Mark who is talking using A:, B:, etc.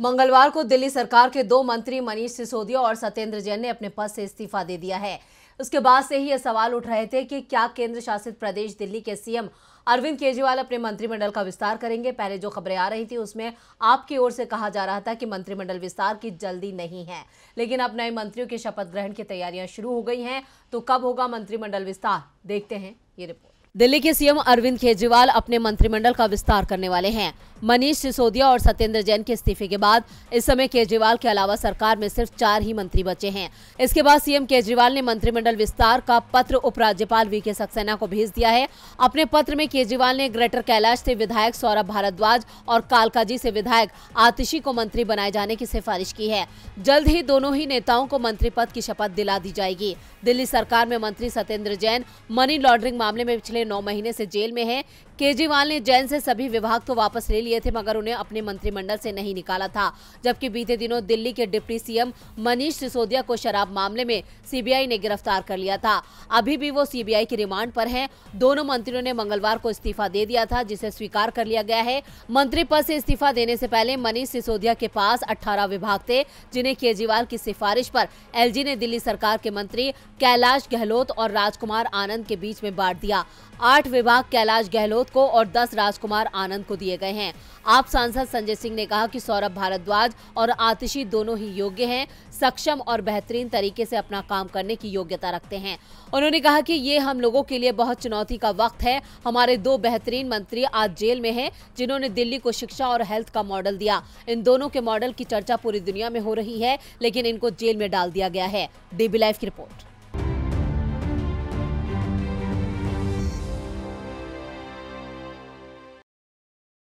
A: मंगलवार को दिल्ली सरकार के दो मंत्री मनीष सिसोदिया और सत्येंद्र जैन ने अपने पद से इस्तीफा दे दिया है उसके बाद से ही ये सवाल उठ रहे थे कि क्या केंद्र शासित प्रदेश दिल्ली के सीएम अरविंद केजरीवाल अपने मंत्रिमंडल का विस्तार करेंगे पहले जो खबरें आ रही थी उसमें आपकी ओर से कहा जा रहा था कि मंत्रिमंडल विस्तार की जल्दी नहीं है लेकिन अब नए मंत्रियों के शपथ ग्रहण की तैयारियां शुरू हो गई हैं तो कब होगा मंत्रिमंडल विस्तार देखते हैं ये रिपोर्ट दिल्ली के सीएम अरविंद केजरीवाल अपने मंत्रिमंडल का विस्तार करने वाले हैं मनीष सिसोदिया और सत्येंद्र जैन के इस्तीफे के बाद इस समय केजरीवाल के अलावा सरकार में सिर्फ चार ही मंत्री बचे हैं इसके बाद सीएम केजरीवाल ने मंत्रिमंडल विस्तार का पत्र उपराज्यपाल वी के सक्सेना को भेज दिया है अपने पत्र में केजरीवाल ने ग्रेटर कैलाश से विधायक सौरभ भारद्वाज और कालकाजी से विधायक आतिशी को मंत्री बनाए जाने की सिफारिश की है जल्द ही दोनों ही नेताओं को मंत्री पद की शपथ दिला दी जाएगी दिल्ली सरकार में मंत्री सत्येंद्र जैन मनी लॉन्ड्रिंग मामले में पिछले पिछले नौ महीने से जेल में है केजरीवाल ने जैन से सभी विभाग तो वापस ले लिए थे मगर उन्हें अपने मंत्रिमंडल से नहीं निकाला था जबकि बीते दिनों दिल्ली के डिप्टी सीएम मनीष सिसोदिया को शराब मामले में सीबीआई ने गिरफ्तार कर लिया था अभी भी वो सीबीआई की रिमांड पर हैं दोनों मंत्रियों ने मंगलवार को इस्तीफा दे दिया था जिसे स्वीकार कर लिया गया है मंत्री पद से इस्तीफा देने से पहले मनीष सिसोदिया के पास अठारह विभाग थे जिन्हें केजरीवाल की सिफारिश पर एल ने दिल्ली सरकार के मंत्री कैलाश गहलोत और राजकुमार आनंद के बीच में बांट दिया आठ विभाग कैलाश गहलोत को और दस राजकुमार आनंद को दिए गए हैं आप सांसद संजय सिंह ने कहा कि सौरभ भारद्वाज और आतिशी दोनों ही योग्य हैं सक्षम और बेहतरीन तरीके से अपना काम करने की योग्यता रखते हैं उन्होंने कहा कि ये हम लोगों के लिए बहुत चुनौती का वक्त है हमारे दो बेहतरीन मंत्री आज जेल में हैं जिन्होंने दिल्ली को शिक्षा और हेल्थ का मॉडल दिया इन दोनों के मॉडल की चर्चा पूरी दुनिया में हो रही है लेकिन इनको जेल में डाल दिया गया है डीबी लाइफ की रिपोर्ट